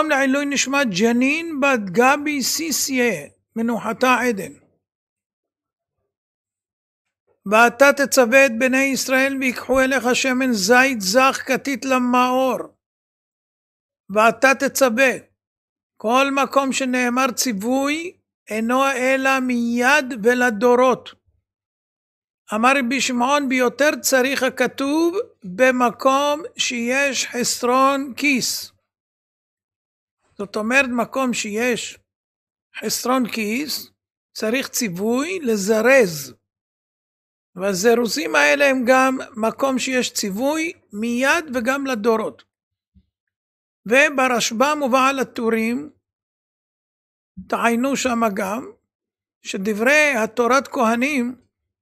אמר לעילוי לא נשמת ג'נין בת גבי סיסיה, מנוחתה עדן. ואתה תצווה את בני ישראל ויקחו אליך שמן זית זך כתית למאור. ואתה תצווה. כל מקום שנאמר ציווי אינו אלא מיד ולדורות. אמר רבי שמעון ביותר צריך הכתוב במקום שיש חסרון כיס. זאת אומרת, מקום שיש חסרון כיס, צריך ציווי לזרז. והזירוזים האלה הם גם מקום שיש ציווי מיד וגם לדורות. וברשב"ם ובעל הטורים תעיינו שם גם שדברי התורת כהנים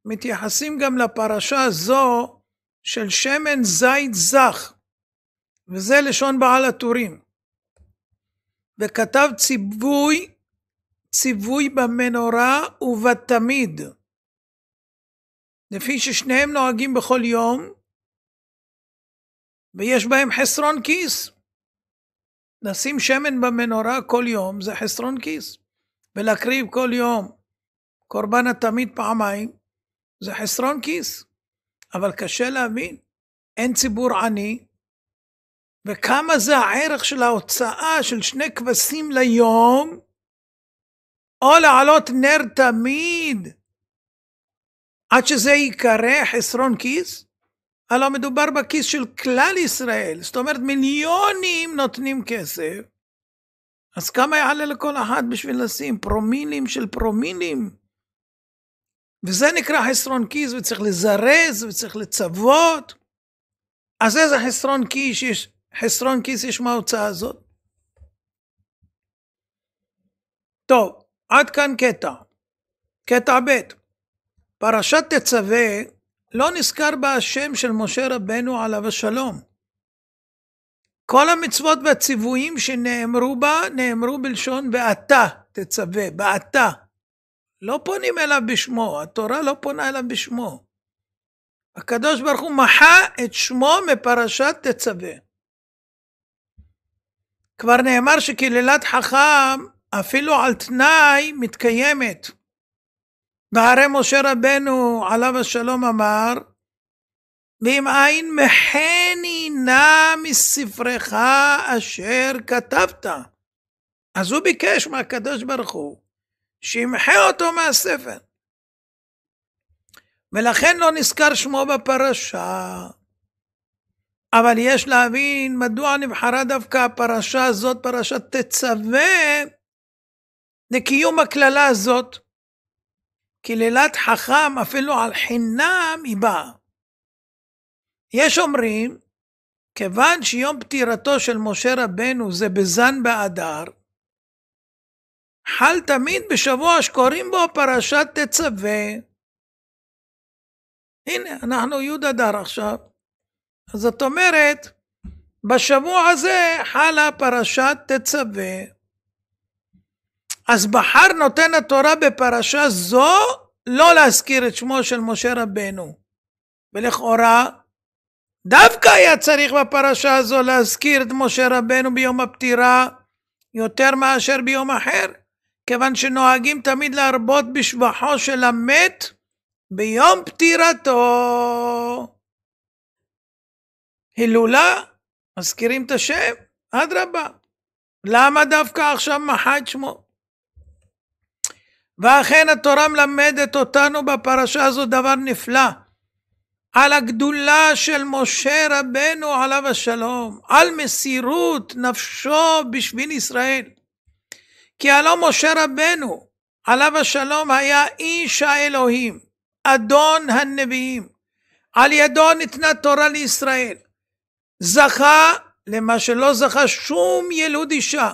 מתייחסים גם לפרשה זו של שמן זית זך, וזה לשון בעל הטורים. וכתב ציווי, ציווי במנורה ובתמיד. לפי ששניהם נוהגים בכל יום, ויש בהם חסרון כיס. לשים שמן במנורה כל יום זה חסרון כיס, ולהקריב כל יום קורבן התמיד פעמיים זה חסרון כיס. אבל קשה להבין, אין ציבור עני, וכמה זה הערך של ההוצאה של שני כבשים ליום, או לעלות נר תמיד, עד שזה ייקרא חסרון כיס? הלא מדובר בכיס של כלל ישראל, זאת אומרת מיליונים נותנים כסף, אז כמה יעלה לכל אחת בשביל לשים? פרומילים של פרומילים. וזה נקרא חסרון כיס, וצריך לזרז, וצריך לצוות. אז איזה חסרון כיס יש חסרון כיס יש מההוצאה הזאת. טוב, עד כאן קטע. קטע ב' פרשת תצווה לא נזכר בה השם של משה רבנו עליו השלום. כל המצוות והציוויים שנאמרו בה נאמרו בלשון ואתה תצווה, באתה. לא פונים אליו בשמו, התורה לא פונה אליו בשמו. הקדוש ברוך הוא מחה את שמו מפרשת תצווה. כבר נאמר שקללת חכם אפילו על תנאי מתקיימת. והרי משה רבנו עליו השלום אמר ואם אין מחני נא מספרך אשר כתבת. אז הוא ביקש מהקדוש ברוך הוא שימחה אותו מהספר. ולכן לא נזכר שמו בפרשה. אבל יש להבין מדוע נבחרה דווקא הפרשה הזאת, פרשת תצווה, לקיום הקללה הזאת. קללת חכם אפילו על חינם היא באה. יש אומרים, כיוון שיום פטירתו של משה רבנו זה בזן באדר, חל תמיד בשבוע שקוראים בו פרשת תצווה. הנה, אנחנו יהודה דר עכשיו. זאת אומרת, בשבוע הזה חלה פרשת תצווה. אז בחר נותן התורה בפרשה זו לא להזכיר את שמו של משה רבנו. ולכאורה, דווקא היה צריך בפרשה הזו להזכיר את משה רבנו ביום הפטירה יותר מאשר ביום אחר, כיוון שנוהגים תמיד להרבות בשבחו של המת ביום פטירתו. הילולה, מזכירים את השם, אדרבה. למה דווקא עכשיו מחד שמו? ואכן התורה מלמדת אותנו בפרשה הזו דבר נפלא, על הגדולה של משה רבנו עליו השלום, על מסירות נפשו בשביל ישראל. כי הלא משה רבנו עליו השלום היה איש האלוהים, אדון הנביאים. על ידו ניתנה תורה לישראל. זכה למה שלא זכה שום ילוד אישה.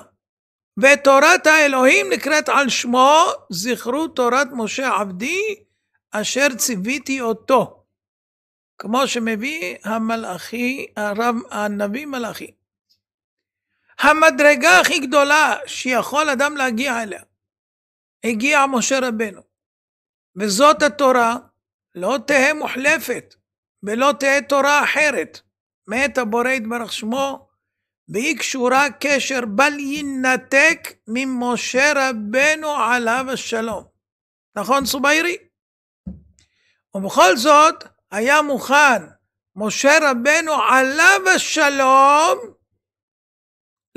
ותורת האלוהים נקראת על שמו, זכרו תורת משה עבדי, אשר ציוויתי אותו. כמו שמביא המלאכי, הרב, הנביא מלאכי. המדרגה הכי גדולה שיכול אדם להגיע אליה, הגיע משה רבנו. וזאת התורה, לא תהא מוחלפת, ולא תהא תורה אחרת. מאת הבורא יתברך שמו, והיא קשורה קשר בל יינתק ממשה רבנו עליו השלום. נכון סוביירי? ובכל זאת היה מוכן משה רבנו עליו השלום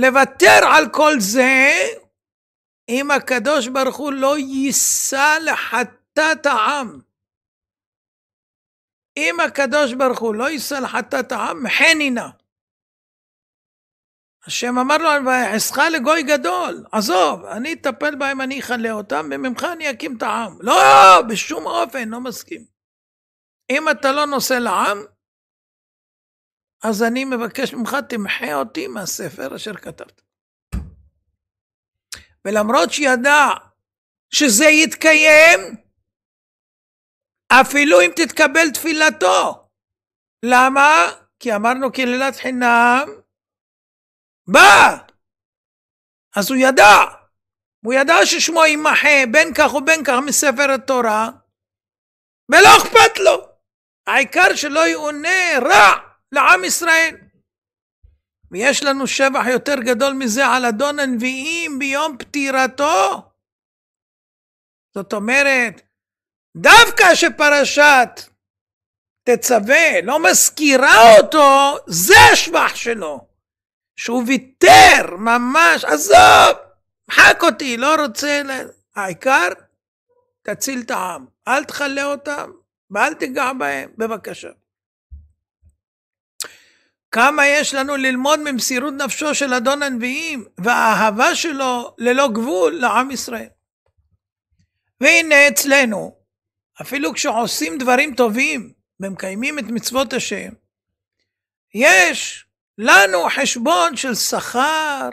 לוותר על כל זה אם הקדוש ברוך הוא לא יישא לחטאת העם. אם הקדוש ברוך הוא לא יישא לחטאת העם, חני נא. השם אמר לו, ואעשך לגוי גדול, עזוב, אני אטפל בהם, אני אכלה אותם, וממך אני אקים את העם. לא, בשום אופן, לא מסכים. אם אתה לא נושא לעם, אז אני מבקש ממך, תמחה אותי מהספר אשר כתבת. ולמרות שידע שזה יתקיים, אפילו אם תתקבל תפילתו. למה? כי אמרנו קללת חינם בא. אז הוא ידע, הוא ידע ששמו יימחה בין כך ובין כך מספר התורה, ולא אכפת לו. העיקר שלא יאונה רע לעם ישראל. ויש לנו שבח יותר גדול מזה על אדון הנביאים ביום פטירתו. זאת אומרת, דווקא שפרשת תצווה לא מזכירה אותו, זה השבח שלו. שהוא ויתר ממש, עזוב, מחק אותי, לא רוצה, לה... העיקר, תציל את העם, אל תכלה אותם ואל תיגע בהם, בבקשה. כמה יש לנו ללמוד ממסירות נפשו של אדון הנביאים והאהבה שלו ללא גבול לעם ישראל. והנה אצלנו, אפילו כשעושים דברים טובים ומקיימים את מצוות השם, יש לנו חשבון של שכר,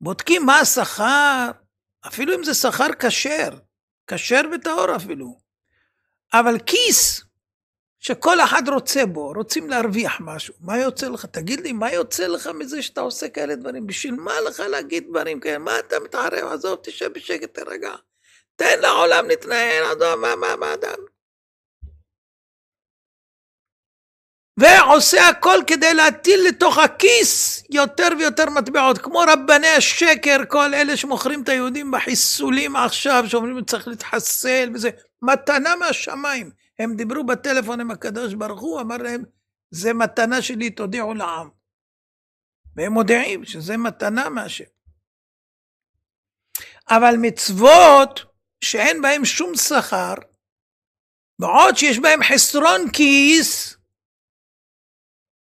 בודקים מה השכר, אפילו אם זה שכר כשר, כשר וטהור אפילו. אבל כיס שכל אחד רוצה בו, רוצים להרוויח משהו, מה יוצא לך? תגיד לי, מה יוצא לך מזה שאתה עושה כאלה דברים? בשביל מה לך להגיד דברים כאלה? מה אתה מתערב? עזוב, תשב בשקט, תרגע. תן לעולם להתנהל, עזוב, מה, מה, מה אדם? ועושה הכל כדי להטיל לתוך הכיס יותר ויותר מטבעות, כמו רבני השקר, כל אלה שמוכרים את היהודים בחיסולים עכשיו, שאומרים שצריך להתחסל וזה, מתנה מהשמיים. הם דיברו בטלפון עם הקדוש ברוך הוא, אמר להם, זה מתנה שלי, תודיעו לעם. והם מודיעים שזה מתנה מהשם. אבל מצוות שאין בהם שום שכר, ועוד שיש בהם חסרון כיס,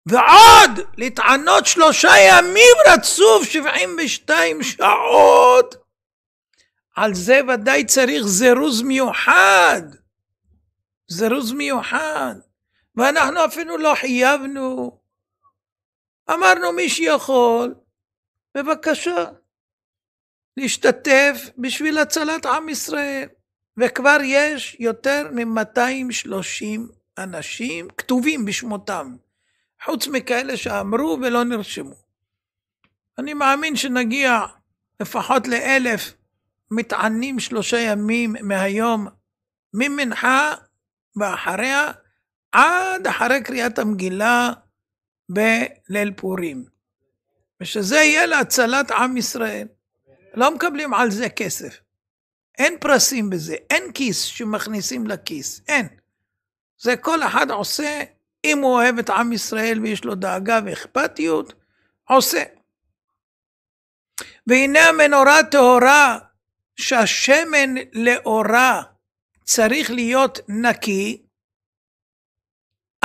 ועוד לטענות שלושה ימים רצוף 72 שעות. על זה ודאי צריך זירוז מיוחד. זירוז מיוחד. ואנחנו אפילו לא חייבנו. אמרנו מי שיכול, בבקשה. להשתתף בשביל הצלת עם ישראל. וכבר יש יותר מ-230 אנשים כתובים בשמותם, חוץ מכאלה שאמרו ולא נרשמו. אני מאמין שנגיע לפחות לאלף מתענים שלושה ימים מהיום, ממנחה ואחריה, עד אחרי קריאת המגילה בליל פורים. ושזה יהיה להצלת עם ישראל. לא מקבלים על זה כסף. אין פרסים בזה, אין כיס שמכניסים לכיס, אין. זה כל אחד עושה, אם הוא אוהב את עם ישראל ויש לו דאגה ואכפתיות, עושה. והנה המנורה טהורה, שהשמן לאורה צריך להיות נקי,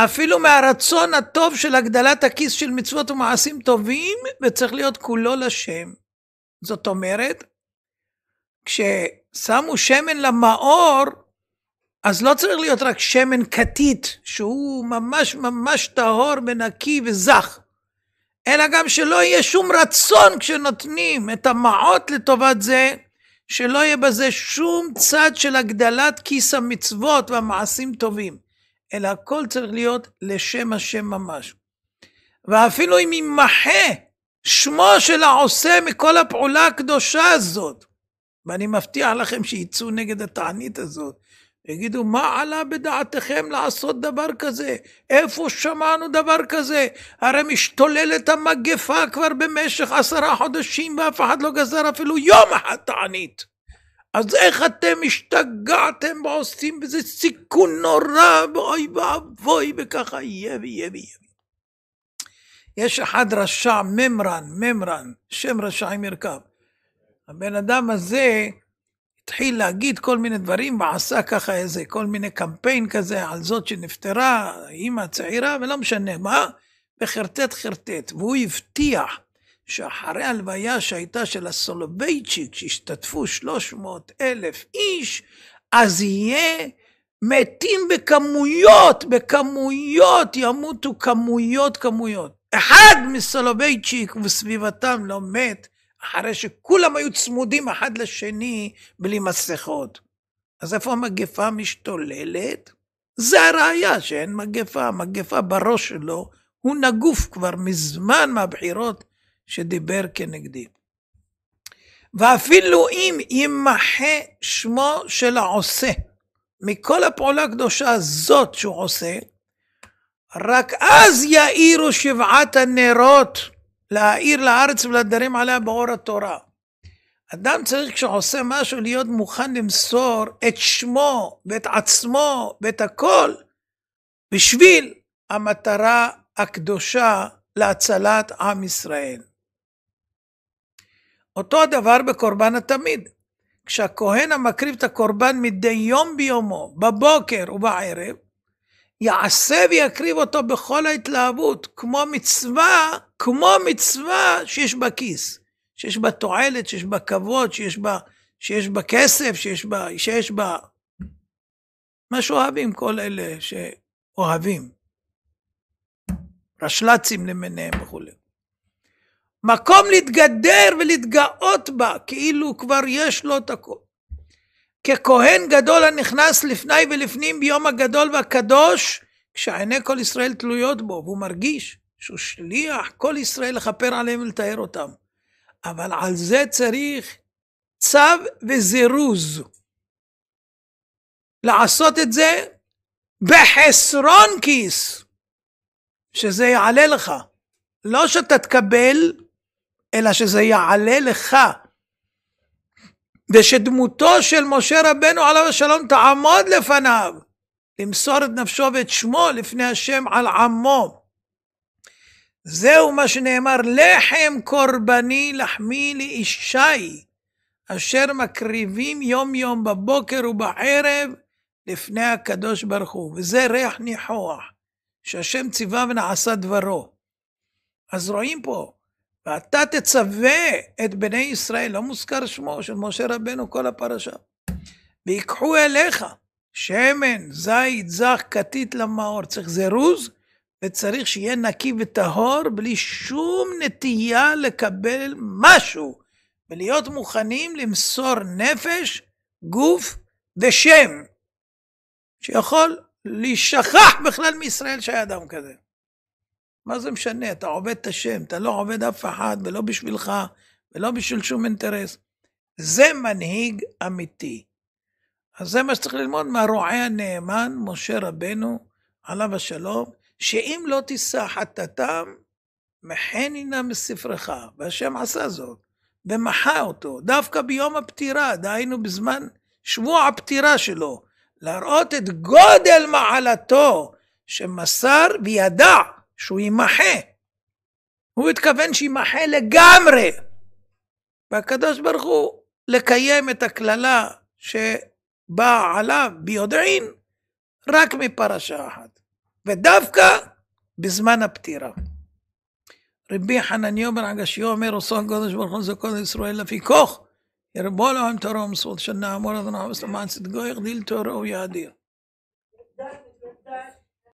אפילו מהרצון הטוב של הגדלת הכיס של מצוות ומעשים טובים, וצריך להיות כולו לשם. זאת אומרת, כששמו שמן למאור, אז לא צריך להיות רק שמן כתית, שהוא ממש ממש טהור ונקי וזך, אלא גם שלא יהיה שום רצון כשנותנים את המעות לטובת זה, שלא יהיה בזה שום צד של הגדלת כיס המצוות והמעשים טובים, אלא הכל צריך להיות לשם השם ממש. ואפילו אם יימחה שמו של העושה מכל הפעולה הקדושה הזאת. ואני מבטיח לכם שיצאו נגד התענית הזאת. יגידו, מה עלה בדעתכם לעשות דבר כזה? איפה שמענו דבר כזה? הרי משתוללת המגפה כבר במשך עשרה חודשים ואף אחד לא גזר אפילו יום אחד תענית. אז איך אתם השתגעתם ועושים בזה סיכון נורא ואוי ואבוי וככה יהיה ויהיה ויהיה. יש אחד רשע, ממרן, ממרן, שם רשע עם מרכב. הבן אדם הזה התחיל להגיד כל מיני דברים ועשה ככה איזה, כל מיני קמפיין כזה על זאת שנפטרה, אימא צעירה, ולא משנה מה, וחרטט חרטט. והוא הבטיח שאחרי הלוויה שהייתה של הסולובייצ'יק, שהשתתפו 300 אלף איש, אז יהיה מתים בכמויות, בכמויות, ימותו כמויות כמויות. אחד מסולובייצ'יק וסביבתם לא מת, אחרי שכולם היו צמודים אחד לשני בלי מסכות. אז איפה המגפה משתוללת? זה הראיה שאין מגפה, מגפה בראש שלו, הוא נגוף כבר מזמן מהבחירות שדיבר כנגדי. ואפילו אם יימחה שמו של העושה מכל הפעולה הקדושה הזאת שהוא עושה, רק אז יאירו שבעת הנרות להאיר לארץ ולדרים עליה באור התורה. אדם צריך כשעושה משהו להיות מוכן למסור את שמו ואת עצמו ואת הכל בשביל המטרה הקדושה להצלת עם ישראל. אותו הדבר בקורבן התמיד. כשהכהן המקריב את הקורבן מדי יום ביומו, בבוקר ובערב, יעשה ויקריב אותו בכל ההתלהבות, כמו מצווה, כמו מצווה שיש בה כיס, שיש בה תועלת, שיש בה כבוד, שיש בה, שיש בה כסף, שיש בה, שיש בה... מה שאוהבים כל אלה שאוהבים. רשל"צים למיניהם וכולי. מקום להתגדר ולהתגאות בה, כאילו כבר יש לו את הכל. ככהן גדול הנכנס לפני ולפנים ביום הגדול והקדוש, כשעיני כל ישראל תלויות בו, והוא מרגיש שהוא שליח כל ישראל לכפר עליהם ולתאר אותם. אבל על זה צריך צו וזירוז. לעשות את זה בחסרון כיס, שזה יעלה לך. לא שאתה תקבל, אלא שזה יעלה לך. כדי שדמותו של משה רבנו עליו השלום תעמוד לפניו, למסור את נפשו ואת שמו לפני השם על עמו. זהו מה שנאמר, לחם קורבני לחמי לאישי, אשר מקריבים יום יום בבוקר ובערב לפני הקדוש ברוך הוא. וזה ריח ניחוח, שהשם ציווה ונעשה דברו. אז רואים פה, ואתה תצווה את בני ישראל, לא מוזכר שמו של משה רבנו כל הפרשה. ויקחו אליך שמן, זית, זך, כתית למאור. צריך זירוז, וצריך שיהיה נקי וטהור, בלי שום נטייה לקבל משהו, ולהיות מוכנים למסור נפש, גוף ושם, שיכול להישכח בכלל מישראל שהיה אדם כזה. מה זה משנה? אתה עובד את השם, אתה לא עובד אף אחד, ולא בשבילך, ולא בשביל שום אינטרס. זה מנהיג אמיתי. אז זה מה שצריך ללמוד מהרועה הנאמן, משה רבנו, עליו השלום, שאם לא תישא חטאתם, מחני נא מספרך, והשם עשה זאת, ומחה אותו, דווקא ביום הפטירה, דהיינו בזמן שבוע הפטירה שלו, להראות את גודל מעלתו, שמסר וידע שהוא יימחה. הוא התכוון שיימחה לגמרי. והקדוש ברוך הוא לקיים את הקללה שבאה עליו ביודעין רק מפרשה אחת, ודווקא בזמן הפטירה. רבי חנניהו אומר, הגשי אומר, עושה הקדוש ברוך הוא זכות ישראל לפי כוך, ירבו להם תורו ומסורת שנה אמור אדוני וסלמן צדקו יחדיל תורו ויאדיר.